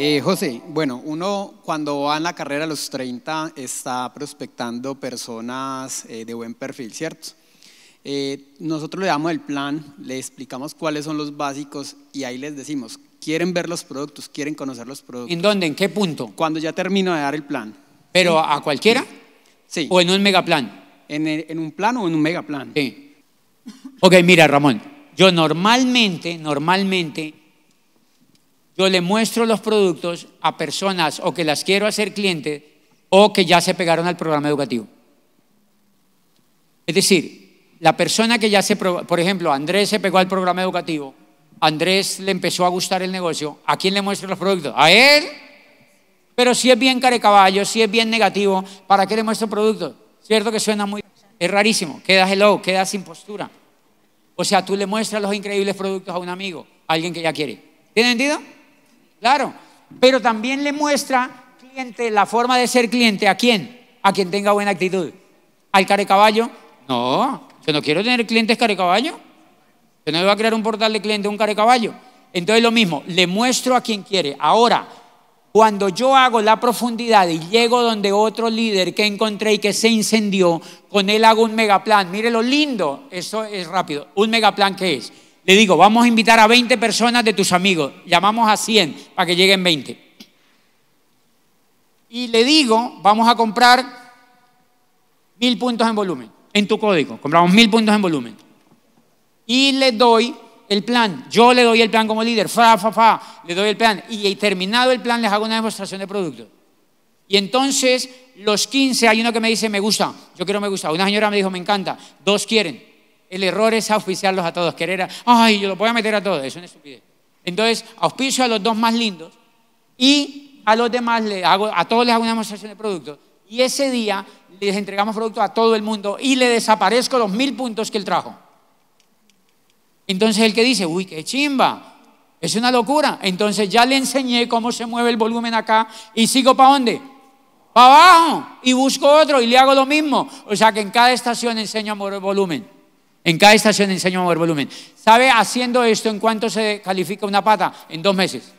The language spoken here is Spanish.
Eh, José, bueno, uno cuando va en la carrera a los 30 está prospectando personas eh, de buen perfil, ¿cierto? Eh, nosotros le damos el plan, le explicamos cuáles son los básicos y ahí les decimos, quieren ver los productos, quieren conocer los productos. ¿En dónde? ¿En qué punto? Cuando ya termino de dar el plan. ¿Pero a cualquiera? Sí. ¿O en un megaplan? En, en un plan o en un megaplan. Sí. Ok, mira, Ramón, yo normalmente, normalmente yo le muestro los productos a personas o que las quiero hacer clientes o que ya se pegaron al programa educativo. Es decir, la persona que ya se, por ejemplo, Andrés se pegó al programa educativo, Andrés le empezó a gustar el negocio, ¿a quién le muestro los productos? A él. Pero si es bien carecaballo, si es bien negativo, ¿para qué le muestro productos? Cierto que suena muy... Es rarísimo, quedas hello, quedas sin postura. O sea, tú le muestras los increíbles productos a un amigo, a alguien que ya quiere. ¿Tiene entendido? Claro, pero también le muestra cliente la forma de ser cliente a quién? A quien tenga buena actitud. Al carecaballo, no, yo no quiero tener clientes carecaballo. Yo no le voy a crear un portal de cliente un carecaballo. Entonces lo mismo, le muestro a quien quiere. Ahora, cuando yo hago la profundidad y llego donde otro líder que encontré y que se incendió, con él hago un megaplan. Mire lo lindo, eso es rápido. ¿Un megaplan qué es? Le digo, vamos a invitar a 20 personas de tus amigos. Llamamos a 100 para que lleguen 20. Y le digo, vamos a comprar mil puntos en volumen, en tu código. Compramos mil puntos en volumen. Y le doy el plan. Yo le doy el plan como líder. Fa, fa, fa. Le doy el plan. Y terminado el plan, les hago una demostración de producto. Y entonces, los 15, hay uno que me dice, me gusta. Yo quiero me gusta. Una señora me dijo, me encanta. Dos quieren. El error es auspiciarlos a todos, querer, ay, yo lo voy a meter a todos, eso es es estupidez. Entonces, auspicio a los dos más lindos y a los demás, le hago, a todos les hago una demostración de producto. Y ese día les entregamos producto a todo el mundo y le desaparezco los mil puntos que él trajo. Entonces el que dice, uy, qué chimba, es una locura. Entonces ya le enseñé cómo se mueve el volumen acá y sigo para dónde? Para abajo y busco otro y le hago lo mismo. O sea que en cada estación enseño a mover volumen. En cada estación enseño a mover volumen. ¿Sabe haciendo esto en cuánto se califica una pata? En dos meses.